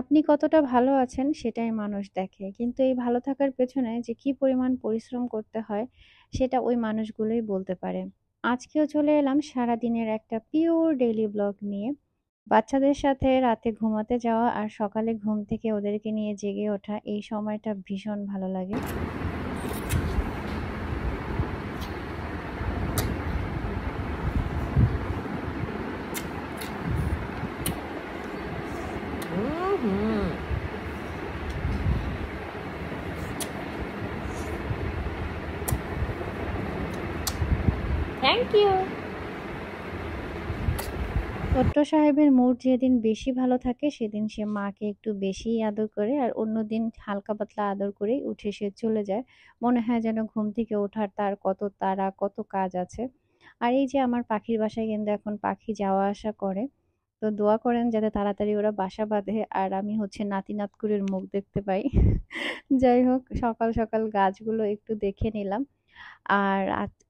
আপনি কতটা ভালো আছেন সেটাই মানুষ দেখে কিন্তু এই ভালো থাকার পেছনে যে কি পরিমাণ পরিশ্রম করতে হয় সেটা ওই মানুষগুলোই বলতে পারে আজকেও চলে এলাম সারাদিনের একটা পিওর ডেইলি ব্লগ নিয়ে বাচ্চাদের সাথে রাতে ঘুমাতে যাওয়া আর সকালে ঘুম থেকে ওদেরকে নিয়ে জেগে ওঠা এই সময়টা ভীষণ ভালো লাগে থ্যাংক mm-hmm. ইউ ছোট্ট সাহেবের মুড যেদিন বেশি ভালো থাকে সেদিন সে মাকে একটু বেশি আদর করে আর অন্য দিন হালকা পাতলা আদর করেই উঠে সে চলে যায় মনে হয় যেন ঘুম থেকে ওঠার তার কত তারা কত কাজ আছে আর এই যে আমার পাখির বাসায় কিন্তু এখন পাখি যাওয়া আসা করে তো দোয়া করেন যাতে তাড়াতাড়ি ওরা বাসা বাঁধে আর আমি হচ্ছে নাতি নাতকুরের মুখ দেখতে পাই যাই হোক সকাল সকাল গাছগুলো একটু দেখে নিলাম আর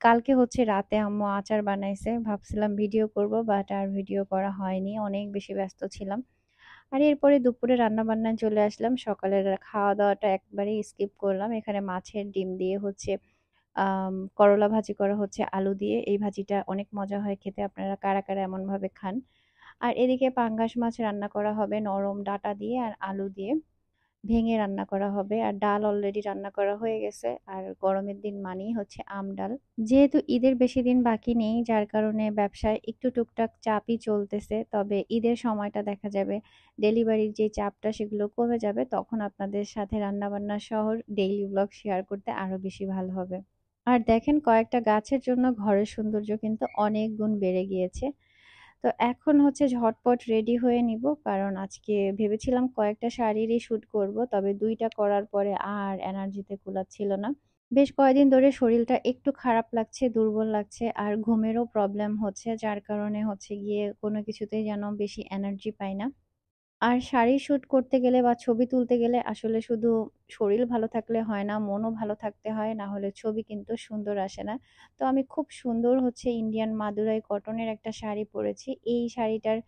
কালকে হচ্ছে রাতে আম্মু আচার বানাইছে ভাবছিলাম ভিডিও করব বাট আর ভিডিও করা হয়নি অনেক বেশি ব্যস্ত ছিলাম আর এরপরে দুপুরে রান্নাবান্নায় চলে আসলাম সকালের খাওয়া দাওয়াটা একবারেই স্কিপ করলাম এখানে মাছের ডিম দিয়ে হচ্ছে করলা ভাজি করা হচ্ছে আলু দিয়ে এই ভাজিটা অনেক মজা হয় খেতে আপনারা কারা কারা এমনভাবে খান আর এদিকে পাঙ্গাস মাছ রান্না করা হবে নরম ডাটা দিয়ে আর আলু দিয়ে ভেঙে রান্না করা হবে আর ডাল অলরেডি রান্না করা হয়ে গেছে আর গরমের দিন মানেই হচ্ছে আম ডাল যেহেতু ঈদের বেশি দিন বাকি নেই যার কারণে ব্যবসায় একটু টুকটাক চাপই চলতেছে তবে ঈদের সময়টা দেখা যাবে ডেলিভারির যে চাপটা সেগুলো কমে যাবে তখন আপনাদের সাথে রান্নাবান্না সহ ডেইলি ব্লগ শেয়ার করতে আরও বেশি ভালো হবে আর দেখেন কয়েকটা গাছের জন্য ঘরের সৌন্দর্য কিন্তু অনেক গুণ বেড়ে গিয়েছে তো এখন হচ্ছে ঝটপট রেডি হয়ে নিব কারণ আজকে ভেবেছিলাম কয়েকটা শাড়িরই শ্যুট করব তবে দুইটা করার পরে আর এনার্জিতে ছিল না বেশ কয়েকদিন ধরে শরীরটা একটু খারাপ লাগছে দুর্বল লাগছে আর ঘুমেরও প্রবলেম হচ্ছে যার কারণে হচ্ছে গিয়ে কোনো কিছুতেই যেন বেশি এনার্জি পাই না আর শাড়ি শ্যুট করতে গেলে বা ছবি তুলতে গেলে আসলে শুধু শরীর ভালো থাকলে হয় না মনও ভালো থাকতে হয় না হলে ছবি কিন্তু সুন্দর আসে না তো আমি খুব সুন্দর হচ্ছে ইন্ডিয়ান মাদুরাই কটনের একটা শাড়ি পরেছি এই শাড়িটার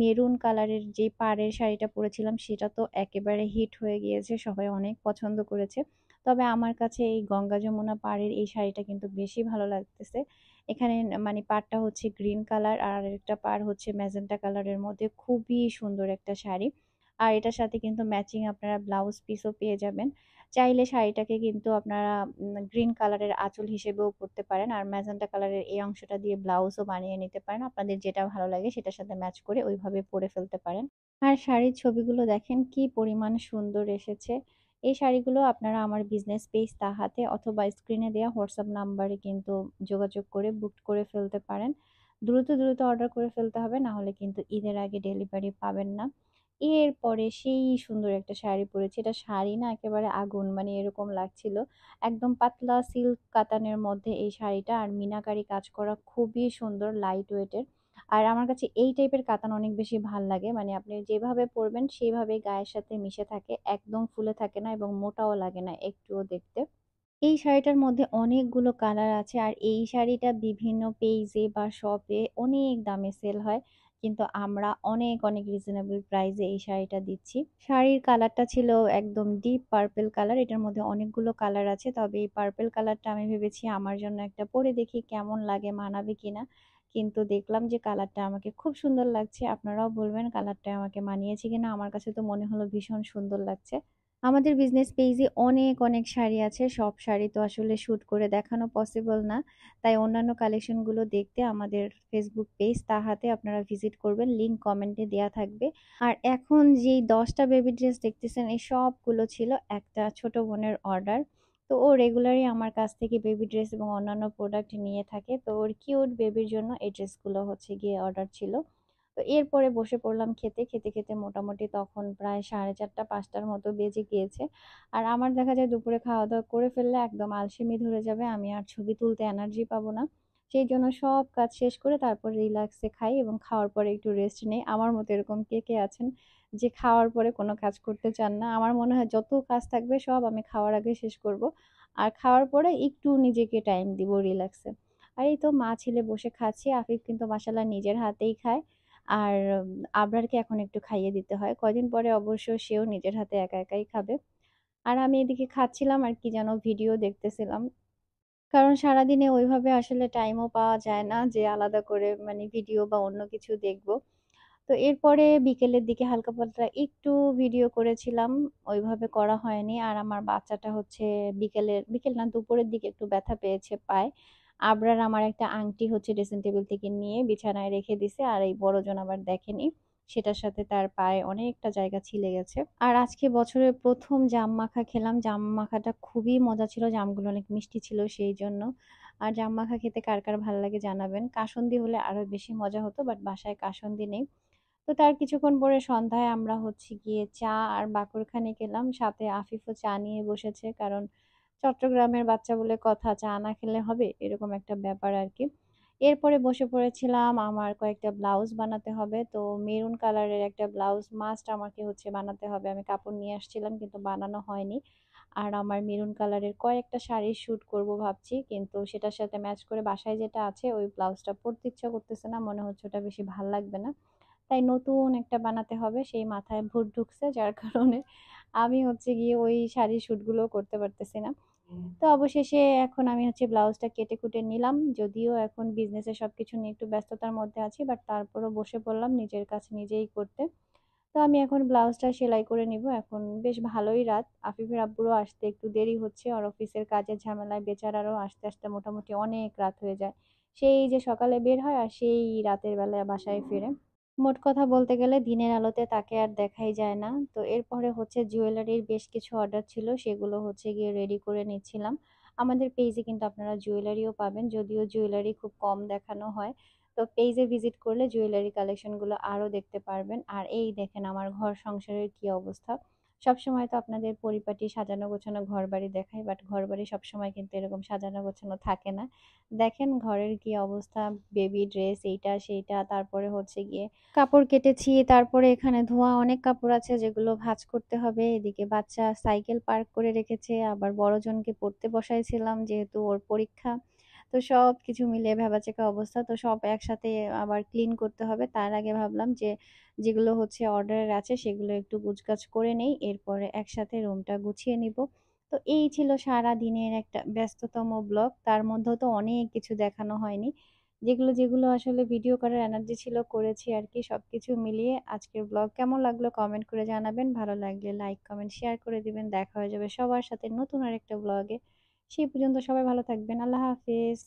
মেরুন কালারের যে পাড়ের শাড়িটা পরেছিলাম সেটা তো একেবারে হিট হয়ে গিয়েছে সবাই অনেক পছন্দ করেছে তবে আমার কাছে এই গঙ্গা যমুনা পাড়ের এই শাড়িটা কিন্তু বেশি ভালো লাগতেছে এখানে মানে পারটা হচ্ছে গ্রিন কালার আর একটা পার হচ্ছে ম্যাজেন্টা কালারের মধ্যে খুবই সুন্দর একটা শাড়ি আর এটার সাথে কিন্তু ম্যাচিং আপনারা ব্লাউজ পিসও পেয়ে যাবেন চাইলে শাড়িটাকে কিন্তু আপনারা গ্রিন কালারের আঁচল হিসেবেও পরতে পারেন আর ম্যাজেন্টা কালারের এই অংশটা দিয়ে ব্লাউজও বানিয়ে নিতে পারেন আপনাদের যেটা ভালো লাগে সেটার সাথে ম্যাচ করে ওইভাবে পরে ফেলতে পারেন আর শাড়ির ছবিগুলো দেখেন কি পরিমাণ সুন্দর এসেছে এই শাড়িগুলো আপনারা আমার বিজনেস পেজ তাহাতে অথবা স্ক্রিনে দেওয়া হোয়াটসঅ্যাপ নাম্বারে কিন্তু যোগাযোগ করে বুক করে ফেলতে পারেন দ্রুত দ্রুত অর্ডার করে ফেলতে হবে না হলে কিন্তু ঈদের আগে ডেলিভারি পাবেন না এরপরে সেই সুন্দর একটা শাড়ি পরেছি এটা শাড়ি না একেবারে আগুন মানে এরকম লাগছিল একদম পাতলা সিল্ক কাতানের মধ্যে এই শাড়িটা আর মিনাকারি কাজ করা খুবই সুন্দর লাইট ওয়েটের আর আমার কাছে এই টাইপের কাতান অনেক বেশি ভাল লাগে মানে আপনি যেভাবে পরবেন সেইভাবে গায়ের সাথে মিশে থাকে একদম ফুলে থাকে না এবং মোটাও লাগে না একটুও দেখতে এই শাড়িটার মধ্যে অনেকগুলো কালার আছে আর এই শাড়িটা বিভিন্ন পেজে বা শপে অনেক দামে সেল হয় কিন্তু আমরা অনেক অনেক রিজনেবল প্রাইসে এই শাড়িটা দিচ্ছি শাড়ির কালারটা ছিল একদম ডিপ পার্পেল কালার এটার মধ্যে অনেকগুলো কালার আছে তবে এই পার্পেল কালারটা আমি ভেবেছি আমার জন্য একটা পরে দেখি কেমন লাগে মানাবে কিনা কিন্তু দেখলাম যে কালারটা আমাকে খুব সুন্দর লাগছে আপনারাও বলবেন কালারটা আমাকে মানিয়েছে কিনা আমার কাছে তো মনে হলো ভীষণ সুন্দর লাগছে আমাদের বিজনেস পেজে অনেক অনেক শাড়ি আছে সব শাড়ি তো আসলে শ্যুট করে দেখানো পসিবল না তাই অন্যান্য কালেকশনগুলো দেখতে আমাদের ফেসবুক পেজ তাহাতে আপনারা ভিজিট করবেন লিঙ্ক কমেন্টে দেওয়া থাকবে আর এখন যেই দশটা বেবি ড্রেস দেখতেছেন এই সবগুলো ছিল একটা ছোট বোনের অর্ডার তো ও রেগুলারই আমার কাছ থেকে বেবি ড্রেস এবং অন্যান্য প্রোডাক্ট নিয়ে থাকে তো ওর কিউট বেবির জন্য এই ড্রেসগুলো হচ্ছে গিয়ে অর্ডার ছিল তো এরপরে বসে পড়লাম খেতে খেতে খেতে মোটামুটি তখন প্রায় সাড়ে চারটা পাঁচটার মতো বেজে গিয়েছে আর আমার দেখা যায় দুপুরে খাওয়া দাওয়া করে ফেললে একদম আলসেমি ধরে যাবে আমি আর ছবি তুলতে এনার্জি পাবো না সেই জন্য সব কাজ শেষ করে তারপর রিল্যাক্সে খাই এবং খাওয়ার পরে একটু রেস্ট নেই আমার মতো এরকম কে কে আছেন যে খাওয়ার পরে কোনো কাজ করতে চান না আমার মনে হয় যত কাজ থাকবে সব আমি খাওয়ার আগে শেষ করব আর খাওয়ার পরে একটু নিজেকে টাইম দিব রিল্যাক্সে আর এই তো মা ছেলে বসে খাচ্ছি আফিফ কিন্তু মাসাল্লাহ নিজের হাতেই খায় আর আবরারকে এখন একটু খাইয়ে দিতে হয় কদিন পরে অবশ্য সেও নিজের হাতে একা একাই খাবে আর আমি এদিকে খাচ্ছিলাম আর কি যেন ভিডিও দেখতেছিলাম কারণ সারাদিনে ওইভাবে আসলে টাইমও পাওয়া যায় না যে আলাদা করে মানে ভিডিও বা অন্য কিছু দেখব তো এরপরে বিকেলের দিকে হালকা পাতলা একটু ভিডিও করেছিলাম ওইভাবে করা হয়নি আর আমার বাচ্চাটা হচ্ছে বিকেলের বিকেল না দুপুরের দিকে একটু ব্যথা পেয়েছে পায় আবরার আমার একটা আংটি হচ্ছে ড্রেসিং টেবিল থেকে নিয়ে বিছানায় রেখে দিছে আর এই বড়জন আবার দেখেনি সেটার সাথে তার পায়ে অনেকটা জায়গা ছিলে গেছে আর আজকে বছরের প্রথম জাম মাখা খেলাম জাম মাখাটা খুবই মজা ছিল জামগুলো অনেক মিষ্টি ছিল সেই জন্য আর জাম মাখা খেতে কার কার ভালো লাগে জানাবেন কাসন্দি হলে আরও বেশি মজা হতো বাট বাসায় কাসন্দি নেই তো তার কিছুক্ষণ পরে সন্ধ্যায় আমরা হচ্ছে গিয়ে চা আর বাকুরখানি খেলাম সাথে আফিফও চা নিয়ে বসেছে কারণ চট্টগ্রামের বাচ্চা বলে কথা চা না খেলে হবে এরকম একটা ব্যাপার আর কি এরপরে বসে পড়েছিলাম আমার কয়েকটা ব্লাউজ বানাতে হবে তো মেরুন কালারের একটা ব্লাউজ মাস্ট আমাকে হচ্ছে বানাতে হবে আমি কাপড় নিয়ে আসছিলাম কিন্তু বানানো হয়নি আর আমার মেরুন কালারের কয়েকটা শাড়ি শ্যুট করব ভাবছি কিন্তু সেটার সাথে ম্যাচ করে বাসায় যেটা আছে ওই ব্লাউজটা পরতে ইচ্ছা করতেছে না মনে হচ্ছে ওটা বেশি ভাল লাগবে না তাই নতুন একটা বানাতে হবে সেই মাথায় ভূত ঢুকছে যার কারণে আমি হচ্ছে গিয়ে ওই শাড়ি শ্যুটগুলো করতে পারতেছি না তো অবশেষে এখন আমি হচ্ছে ব্লাউজটা কেটে কুটে নিলাম যদিও এখন বিজনেসে সব কিছু নিয়ে একটু ব্যস্ততার মধ্যে আছি বাট তারপরও বসে পড়লাম নিজের কাছে নিজেই করতে তো আমি এখন ব্লাউজটা সেলাই করে নিব এখন বেশ ভালোই রাত আফিফের আব্বুরও আসতে একটু দেরি হচ্ছে আর অফিসের কাজের ঝামেলায় বেচারারও আসতে আসতে মোটামুটি অনেক রাত হয়ে যায় সেই যে সকালে বের হয় আর সেই রাতের বেলায় বাসায় ফিরে মোট কথা বলতে গেলে দিনের আলোতে তাকে আর দেখাই যায় না তো এরপরে হচ্ছে জুয়েলারির বেশ কিছু অর্ডার ছিল সেগুলো হচ্ছে গিয়ে রেডি করে নিচ্ছিলাম আমাদের পেজে কিন্তু আপনারা জুয়েলারিও পাবেন যদিও জুয়েলারি খুব কম দেখানো হয় তো পেজে ভিজিট করলে জুয়েলারি কালেকশনগুলো আরও দেখতে পারবেন আর এই দেখেন আমার ঘর সংসারের কি অবস্থা সবসময় তো আপনাদের পরিপাটি সাজানো গোছানো ঘর বাড়ি দেখায় বাট ঘর বাড়ি সবসময় কিন্তু এরকম সাজানো গোছানো থাকে না দেখেন ঘরের কি অবস্থা বেবি ড্রেস এইটা সেইটা তারপরে হচ্ছে গিয়ে কাপড় কেটেছি তারপরে এখানে ধোয়া অনেক কাপড় আছে যেগুলো ভাজ করতে হবে এদিকে বাচ্চা সাইকেল পার্ক করে রেখেছে আবার বড়জনকে পড়তে বসাইছিলাম যেহেতু ওর পরীক্ষা তো সব কিছু মিলে ভেবাচেকা অবস্থা তো সব একসাথে আবার ক্লিন করতে হবে তার আগে ভাবলাম যে যেগুলো হচ্ছে অর্ডারের আছে সেগুলো একটু গুছগাছ করে নেই এরপরে একসাথে রুমটা গুছিয়ে নিব তো এই ছিল সারা দিনের একটা ব্যস্ততম ব্লগ তার মধ্যে তো অনেক কিছু দেখানো হয়নি যেগুলো যেগুলো আসলে ভিডিও করার এনার্জি ছিল করেছি আর কি সব কিছু মিলিয়ে আজকের ব্লগ কেমন লাগলো কমেন্ট করে জানাবেন ভালো লাগলে লাইক কমেন্ট শেয়ার করে দিবেন দেখা হয়ে যাবে সবার সাথে নতুন আরেকটা ব্লগে সেই পর্যন্ত সবাই ভালো থাকবেন আল্লাহ হাফিজ